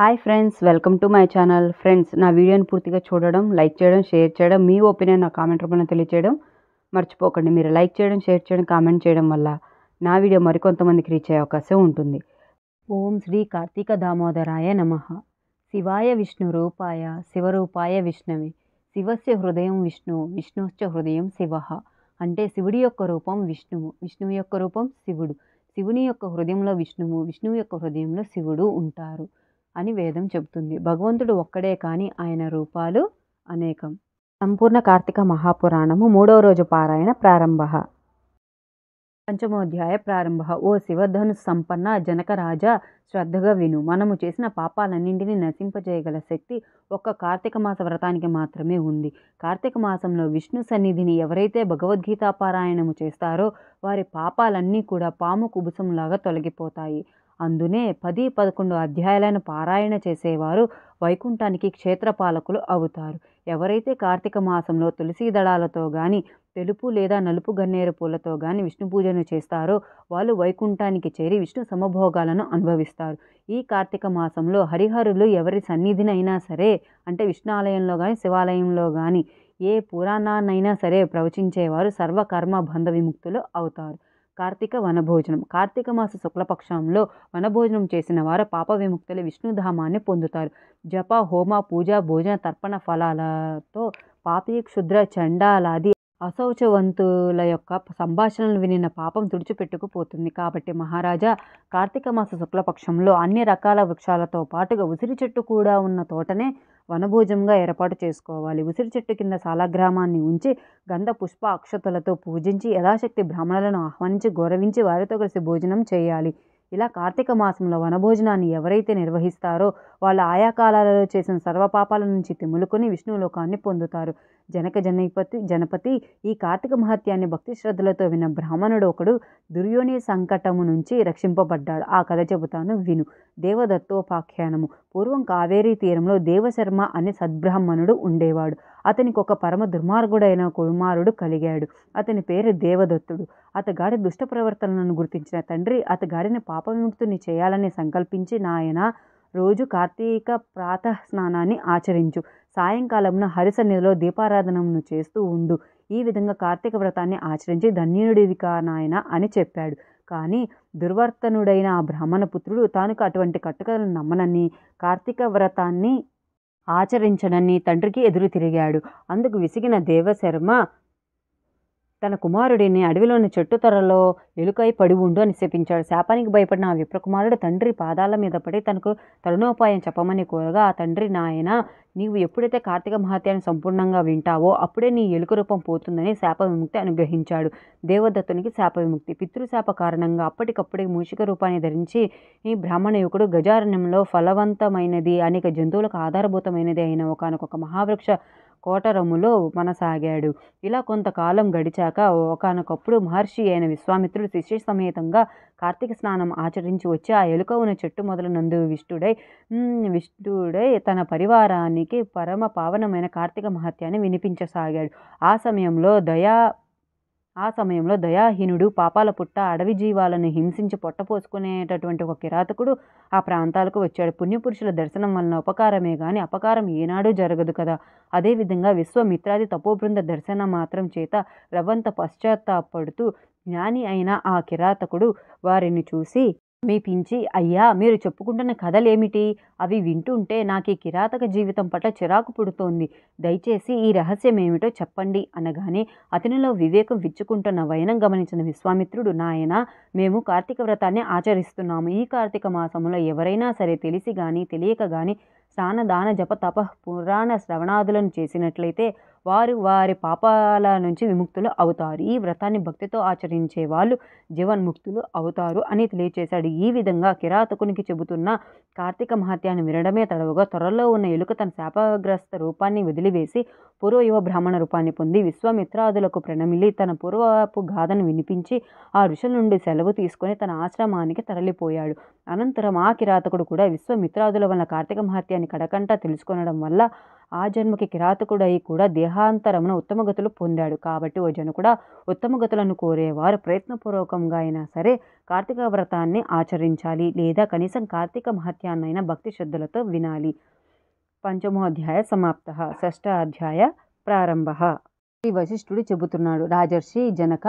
hi friends welcome to my channel friends నా వీడియోని పూర్తిగా చూడడం లైక్ చేయడం షేర్ చేయడం మీ ఒపీనియన్ నా కామెంట్ రూపంలో తెలియచేయడం మర్చిపోకండి మీరు లైక్ చేయడం షేర్ చేయడం కామెంట్ చేయడం వల్ల నా వీడియో మరికొంతమందికి రీచ్ అయ్యే అవకాశం ఉంటుంది ఓం శ్రీ కార్తీక దామోదరాయ నమ శివాయ విష్ణు రూపాయ శివరూపాయ విష్ణవి శివస్య హృదయం విష్ణు విష్ణుశ్చ హృదయం శివ అంటే శివుడి యొక్క రూపం విష్ణువు విష్ణువు యొక్క రూపం శివుడు శివుని యొక్క హృదయంలో విష్ణువు విష్ణువు యొక్క హృదయంలో శివుడు ఉంటారు అని వేదం చెబుతుంది భగవంతుడు ఒక్కడే కానీ ఆయన రూపాలు అనేకం సంపూర్ణ కార్తీక మహాపురాణము మూడవ రోజు పారాయణ ప్రారంభ పంచమోధ్యాయ ప్రారంభ ఓ శివధను సంపన్న జనకరాజ శ్రద్ధగా విను మనము చేసిన పాపాలన్నింటినీ నశింపజేయగల శక్తి ఒక్క కార్తీక మాస వ్రతానికి మాత్రమే ఉంది కార్తీక మాసంలో విష్ణు సన్నిధిని ఎవరైతే భగవద్గీతా పారాయణము చేస్తారో వారి పాపాలన్నీ కూడా పాము కుబుసంలాగా తొలగిపోతాయి అందునే పది పదకొండు అధ్యాయాలను పారాయణ చేసేవారు వైకుంఠానికి క్షేత్రపాలకులు అవుతారు ఎవరైతే కార్తీక మాసంలో తులసి దళాలతో కానీ తెలుపు లేదా నలుపు గన్నేరు పూలతో కానీ విష్ణు పూజను చేస్తారో వాళ్ళు వైకుంఠానికి చేరి విష్ణు సమభోగాలను అనుభవిస్తారు ఈ కార్తీక మాసంలో హరిహరులు ఎవరి సన్నిధినైనా సరే అంటే విష్ణు ఆలయంలో కానీ శివాలయంలో కానీ ఏ పురాణాన్నైనా సరే ప్రవచించేవారు సర్వకర్మ బంధ విముక్తులు అవుతారు కార్తీక వనభోజనం కార్తీక మాస శుక్లపక్షంలో వనభోజనం చేసిన వారు పాప విముక్తులు విష్ణుధామాన్ని పొందుతారు జప హోమ పూజ భోజన తర్పణ ఫలాలతో పాపి క్షుద్ర చండాలాది అశౌచవంతుల యొక్క సంభాషణలు వినిన పాపం తుడిచిపెట్టుకుపోతుంది కాబట్టి మహారాజా కార్తీక మాస శుక్లపక్షంలో అన్ని రకాల వృక్షాలతో పాటుగా ఉసిరి చెట్టు కూడా ఉన్న తోటనే వనభోజంగా ఏర్పాటు చేసుకోవాలి ఉసిరి చెట్టు కింద సాలగ్రామాన్ని ఉంచి గంధ పుష్ప అక్షతలతో పూజించి యథాశక్తి బ్రాహ్మణులను ఆహ్వానించి గౌరవించి వారితో కలిసి భోజనం చేయాలి ఇలా కార్తీక మాసంలో వనభోజనాన్ని ఎవరైతే నిర్వహిస్తారో వాళ్ళ ఆయా కాలాలలో చేసిన సర్వపాపాల నుంచి తిములుకొని విష్ణులోకాన్ని పొందుతారు జనక జనపతి జనపతి ఈ కార్తీక మహత్యాన్ని భక్తి శ్రద్ధలతో విన్న బ్రాహ్మణుడు ఒకడు దుర్యోని సంకటము నుంచి రక్షింపబడ్డాడు ఆ కథ చెబుతాను విను దేవదత్తోపాఖ్యానము పూర్వం కావేరీ తీరంలో దేవశర్మ అనే సద్బ్రాహ్మణుడు ఉండేవాడు అతనికి ఒక పరమ దుర్మార్గుడైన కుమారుడు కలిగాడు అతని పేరు దేవదత్తుడు అతగాడి దుష్ట ప్రవర్తనలను గుర్తించిన తండ్రి అతగాడిని పాప విముక్తుని చేయాలని సంకల్పించి నాయన రోజు కార్తీక ప్రాత స్నానాన్ని ఆచరించు సాయంకాలంన హరిసన్నిధిలో దీపారాధనను చేస్తూ ఉండు ఈ విధంగా కార్తీక వ్రతాన్ని ఆచరించి ధన్యుడిది కానాయన అని చెప్పాడు కానీ దుర్వర్తనుడైన ఆ బ్రాహ్మణ పుత్రుడు తాను అటువంటి కట్టుకలను నమ్మనని కార్తీక వ్రతాన్ని ఆచరించనని తండ్రికి ఎదురు తిరిగాడు అందుకు విసిగిన దేవశర్మ తన కుమారుడిని అడవిలోని చెట్టు తొరలో ఎలుకై పడి ఉండు అని శపించాడు శాపానికి భయపడిన ఆ విప్రకుమారుడు తండ్రి పాదాల మీద పడి తనకు తరుణోపాయం చెప్పమని కోరగా ఆ తండ్రి నాయన నీవు ఎప్పుడైతే కార్తీక మహత్యాన్ని సంపూర్ణంగా వింటావో అప్పుడే నీ ఎలుక రూపం పోతుందని శాప విముక్తి అనుగ్రహించాడు దేవదత్తునికి శాప విముక్తి పితృశాప కారణంగా అప్పటికప్పుడే మూషిక రూపాన్ని ధరించి ఈ బ్రాహ్మణ యువకుడు గజారణ్యంలో ఫలవంతమైనది అనేక జంతువులకు ఆధారభూతమైనది అయిన ఒకనొక మహావృక్ష కోటరములో మనసాగాడు ఇలా కొంతకాలం గడిచాక ఒకనొకప్పుడు మహర్షి అయిన విశ్వామిత్రుడు శిష్య సమేతంగా కార్తీక స్నానం ఆచరించి వచ్చి ఆ ఎలుక ఉన్న చెట్టు మొదలనందు విష్ణుడై విష్ణుడై తన పరివారానికి పరమ పావనమైన కార్తీక మహత్యాన్ని వినిపించసాగాడు ఆ సమయంలో దయా ఆ సమయంలో దయాహీనుడు పాపాల పుట్ట అడవి జీవాలను హింసించి పొట్టపోసుకునేటటువంటి ఒక కిరాతకుడు ఆ ప్రాంతాలకు వచ్చాడు పుణ్యపురుషుల దర్శనం వలన ఉపకారమే కానీ అపకారం ఏనాడూ జరగదు కదా అదేవిధంగా విశ్వమిత్రాది తపోబృంద దర్శన మాత్రం చేత రవంత పశ్చాత్తాపడుతూ జ్ఞాని అయిన ఆ కిరాతకుడు వారిని చూసి మీ పించి అయ్యా మీరు చెప్పుకుంటున్న కథలేమిటి అవి వింటుంటే నాకు ఈ కిరాతక జీవితం పట్ల చిరాకు పుడుతోంది దయచేసి ఈ రహస్యం ఏమిటో చెప్పండి అనగానే అతనిలో వివేకం విచ్చుకుంటున్న వైనం గమనించిన విశ్వామిత్రుడు నాయన మేము కార్తీక వ్రతాన్ని ఆచరిస్తున్నాము ఈ కార్తీక మాసంలో ఎవరైనా సరే తెలిసి కానీ తెలియక కానీ స్నాన దాన జప తప పురాణ శ్రవణాదులను చేసినట్లయితే వారు వారి పాపాల నుంచి విముక్తులు అవుతారు ఈ వ్రతాన్ని భక్తితో ఆచరించే వాళ్ళు జీవన్ముక్తులు అవుతారు అని తెలియచేశాడు ఈ విధంగా కిరాతకునికి చెబుతున్న కార్తీక మహత్యాన్ని వినడమే తడవగా త్వరలో ఉన్న ఎలుక తన శాపగ్రస్త రూపాన్ని వదిలివేసి పూర్వయువ బ్రాహ్మణ రూపాన్ని పొంది విశ్వమిత్రాదులకు ప్రణమిలి తన పూర్వపు గాథను వినిపించి ఆ ఋషుల నుండి సెలవు తీసుకుని తన ఆశ్రమానికి తరలిపోయాడు అనంతరం ఆ కిరాతకుడు కూడా విశ్వమిత్రాదుల వల్ల కార్తీక మహత్యాన్ని కడకంటా తెలుసుకొనడం వల్ల ఆ జన్మకి కిరాతకుడై కూడా దేహాంతరమున ఉత్తమగతులు పొందాడు కాబట్టి ఓ కూడా ఉత్తమగతులను కోరేవారు ప్రయత్నపూర్వకంగా అయినా సరే కార్తీక వ్రతాన్ని ఆచరించాలి లేదా కనీసం కార్తీక మహత్యాన్నైనా భక్తి శ్రద్ధలతో వినాలి పంచమో అధ్యాయ సమాప్త షష్ట అధ్యాయ ప్రారంభ శ్రీ వశిష్ఠుడు చెబుతున్నాడు రాజర్షి జనక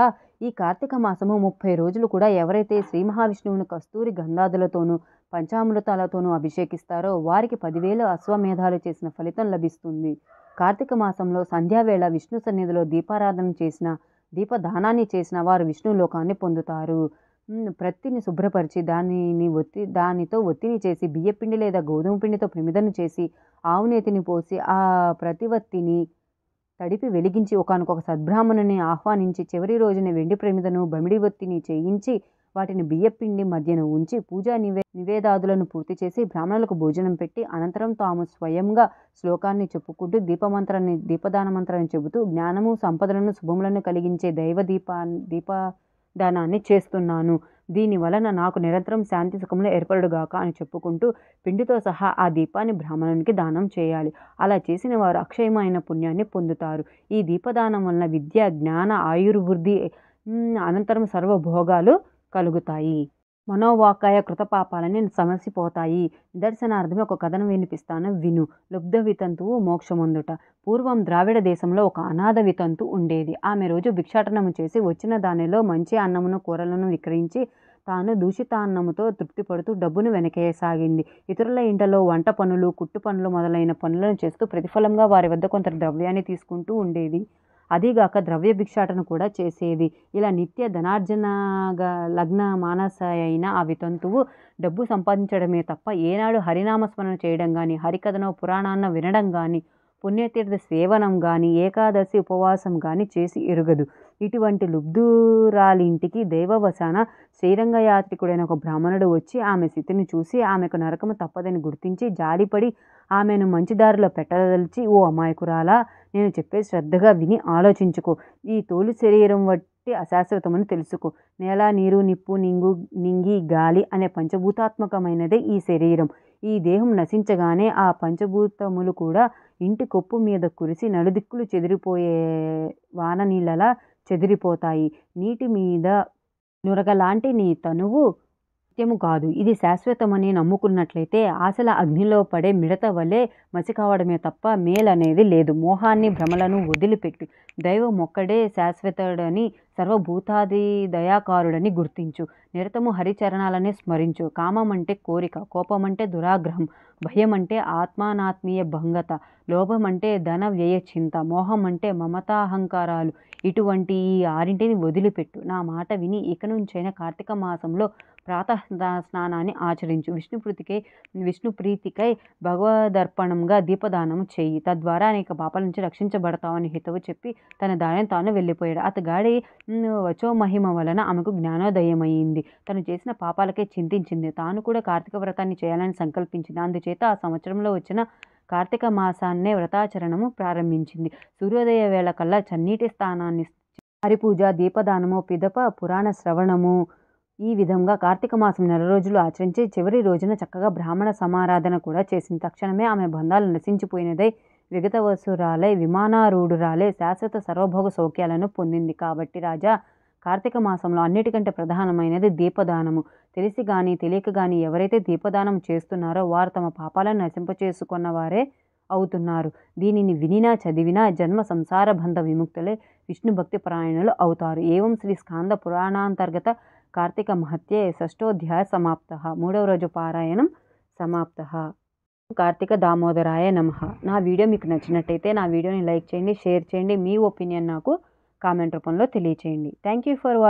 ఈ కార్తీక మాసము ముప్పై రోజులు కూడా ఎవరైతే శ్రీ మహావిష్ణువును కస్తూరి గంధాదులతోనూ పంచామృతాలతోనూ అభిషేకిస్తారో వారికి పదివేల అశ్వమేధాలు చేసిన ఫలితం లభిస్తుంది కార్తీక మాసంలో సంధ్యావేళ విష్ణు సన్నిధిలో దీపారాధన చేసిన దీపదానాన్ని చేసిన వారు లోకాన్ని పొందుతారు ప్రత్తిని శుభ్రపరిచి దానిని ఒత్తి దానితో ఒత్తిని చేసి బియ్యపిండి లేదా గోధుమ పిండితో ప్రమిదను చేసి ఆవు నేతిని పోసి ఆ ప్రతివత్తిని తడిపి వెలిగించి ఒకనకొక సద్బ్రాహ్మణుని ఆహ్వానించి చివరి రోజున వెండి ప్రమిదను బమిడి ఒత్తిని చేయించి వాటిని బియ్యపిండి మధ్యన ఉంచి పూజా నివే నివేదాదులను పూర్తి చేసి బ్రాహ్మణులకు భోజనం పెట్టి అనంతరం తాము స్వయంగా శ్లోకాన్ని చెప్పుకుంటూ దీపమంత్రాన్ని దీపదాన మంత్రాన్ని చెబుతూ జ్ఞానము సంపదలను శుభములను కలిగించే దైవ దీపా దీపదానాన్ని చేస్తున్నాను దీని వలన నాకు నిరంతరం శాంతి సుఖములు ఏర్పడుగాక అని చెప్పుకుంటూ పిండితో సహా ఆ దీపాన్ని బ్రాహ్మణునికి దానం చేయాలి అలా చేసిన వారు అక్షయమైన పుణ్యాన్ని పొందుతారు ఈ దీపదానం వలన విద్య జ్ఞాన ఆయుర్వృద్ధి అనంతరం సర్వభోగాలు కలుగుతాయి మనోవాకాయ కృతపాపాలని సమసిపోతాయి నిదర్శనార్థమే ఒక కథనం వినిపిస్తాను విను లుబ్ధ వితంతువు మోక్షముందుట పూర్వం ద్రావిడ దేశంలో ఒక అనాథ వితంతు ఉండేది ఆమె రోజు భిక్షాటనము చేసి వచ్చిన దానిలో మంచి అన్నమును కూరలను విక్రయించి తాను దూషితాన్నముతో తృప్తి పడుతూ డబ్బును వెనకేయసాగింది ఇతరుల ఇంటలో వంట పనులు కుట్టు పనులు మొదలైన పనులను చేస్తూ ప్రతిఫలంగా వారి వద్ద కొంత ద్రవ్యాన్ని తీసుకుంటూ ఉండేది అదీగాక ద్రవ్య భిక్షాటన కూడా చేసేది ఇలా నిత్య ధనార్జనగా లగ్న మానస అయిన ఆ వితంతువు డబ్బు సంపాదించడమే తప్ప ఏనాడు హరినామస్మరణ చేయడం కానీ హరికథనో పురాణాన్న వినడం కానీ పుణ్యతీర్థ సేవనం కానీ ఏకాదశి ఉపవాసం కానీ చేసి ఎరుగదు ఇటువంటి లుబ్ధురాలింటికి దైవవశాన శ్రీరంగ యాత్రికుడైన ఒక బ్రాహ్మణుడు వచ్చి ఆమె స్థితిని చూసి ఆమెకు నరకము తప్పదని గుర్తించి జాలిపడి ఆమెను మంచిదారిలో పెట్టదలిచి ఓ అమాయకురాలా నేను చెప్పే శ్రద్ధగా విని ఆలోచించుకో ఈ తోలు శరీరం మట్టి అశాశ్వతమని తెలుసుకో నేల నీరు నిప్పు నింగు నింగి గాలి అనే పంచభూతాత్మకమైనదే ఈ శరీరం ఈ దేహం నశించగానే ఆ పంచభూతములు కూడా ఇంటి కొప్పు మీద కురిసి నలుదిక్కులు చెదిరిపోయే వాన నీళ్ళలా చెదిరిపోతాయి నీటి మీద నురగలాంటి నీ తనువు నిత్యము కాదు ఇది శాశ్వతమని నమ్ముకున్నట్లయితే ఆశల అగ్నిలో పడే మిడత వలె మసికావడమే తప్ప మేలనేది లేదు మోహాన్ని భ్రమలను వదిలిపెట్టు దైవం ఒక్కడే శాశ్వతుడని సర్వభూతాది దయాకారుడని గుర్తించు నిరతము హరిచరణాలనే స్మరించు కామం అంటే కోరిక కోపం అంటే దురాగ్రహం భయం అంటే ఆత్మానాత్మీయ భంగత లోభం అంటే ధన వ్యయ చింత మోహం అంటే మమతాహంకారాలు ఇటువంటి ఈ ఆరింటిని వదిలిపెట్టు నా మాట విని ఇక నుంచైనా కార్తీక మాసంలో ప్రాతః స్నానాన్ని ఆచరించు విష్ణు ప్రీతికై విష్ణు ప్రీతికై భగవదర్పణంగా దీపదానం చేయి తద్వారా అనేక పాపాల నుంచి రక్షించబడతామని హితవు చెప్పి తన దారిని తాను వెళ్ళిపోయాడు అతగాడి వచో మహిమ వలన ఆమెకు జ్ఞానోదయమైంది తను చేసిన పాపాలకే చింతించింది తాను కూడా కార్తీక వ్రతాన్ని చేయాలని సంకల్పించింది అందుచేత ఆ సంవత్సరంలో వచ్చిన కార్తీక మాసాన్నే వ్రతాచరణము ప్రారంభించింది సూర్యోదయ వేళ కల్లా చన్నీటి స్థానాన్ని హరిపూజ దీపదానము పిదప పురాణ శ్రవణము ఈ విధంగా కార్తీక మాసం నెల రోజులు ఆచరించి చివరి రోజున చక్కగా బ్రాహ్మణ సమారాధన కూడా చేసిన తక్షణమే ఆమె బంధాలు నశించిపోయినదై విగతవసురాలై విమానారూఢురాలే శాశ్వత సర్వభోగ సౌఖ్యాలను పొందింది కాబట్టి రాజా కార్తీక మాసంలో అన్నిటికంటే ప్రధానమైనది దీపదానము తెలిసి కానీ తెలియక కానీ ఎవరైతే దీపదానం చేస్తున్నారో వారు తమ పాపాలను నశింపచేసుకున్న వారే అవుతున్నారు దీనిని వినినా చదివినా జన్మ సంసార బంధ విముక్తులే విష్ణు భక్తి పరాయణులు అవుతారు ఏవం శ్రీ స్కాంద పురాణాంతర్గత కార్తీక మహత్యే షష్ఠోధ్యాయ సమాప్త మూడవ రోజు పారాయణం సమాప్త కార్తీక దామోదరాయ నమ నా వీడియో మీకు నచ్చినట్టయితే నా వీడియోని లైక్ చేయండి షేర్ చేయండి మీ ఒపీనియన్ నాకు కామెంట్ రూపంలో తెలియచేయండి థ్యాంక్ యూ ఫర్ వాచింగ్